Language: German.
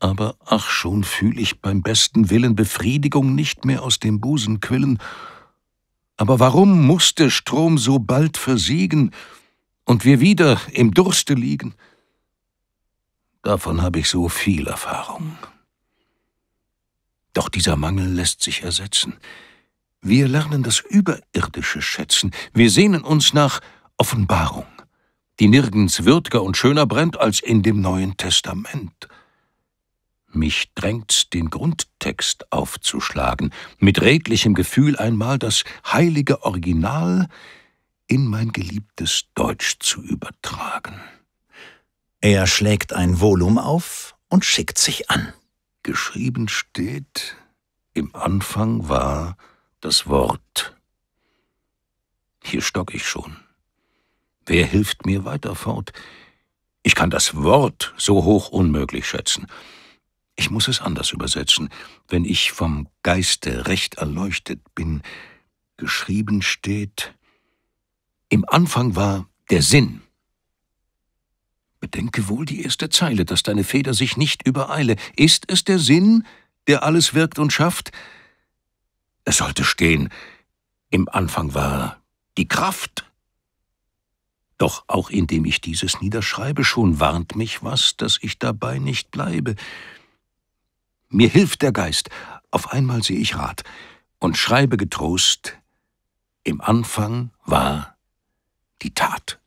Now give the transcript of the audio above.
aber ach schon fühl ich beim besten Willen Befriedigung nicht mehr aus dem Busen quillen. Aber warum muß der Strom so bald versiegen und wir wieder im Durste liegen? Davon hab ich so viel Erfahrung. Doch dieser Mangel lässt sich ersetzen. Wir lernen das Überirdische schätzen, wir sehnen uns nach Offenbarung, die nirgends würdiger und schöner brennt als in dem Neuen Testament – mich drängt's, den Grundtext aufzuschlagen, mit redlichem Gefühl einmal das heilige Original in mein geliebtes Deutsch zu übertragen. Er schlägt ein Volum auf und schickt sich an. Geschrieben steht, im Anfang war das Wort. Hier stock ich schon. Wer hilft mir weiter fort? Ich kann das Wort so hoch unmöglich schätzen. Ich muss es anders übersetzen. Wenn ich vom Geiste recht erleuchtet bin, geschrieben steht, im Anfang war der Sinn. Bedenke wohl die erste Zeile, dass deine Feder sich nicht übereile. Ist es der Sinn, der alles wirkt und schafft? Es sollte stehen, im Anfang war die Kraft. Doch auch indem ich dieses niederschreibe, schon warnt mich was, dass ich dabei nicht bleibe. Mir hilft der Geist, auf einmal sehe ich Rat und schreibe getrost, im Anfang war die Tat.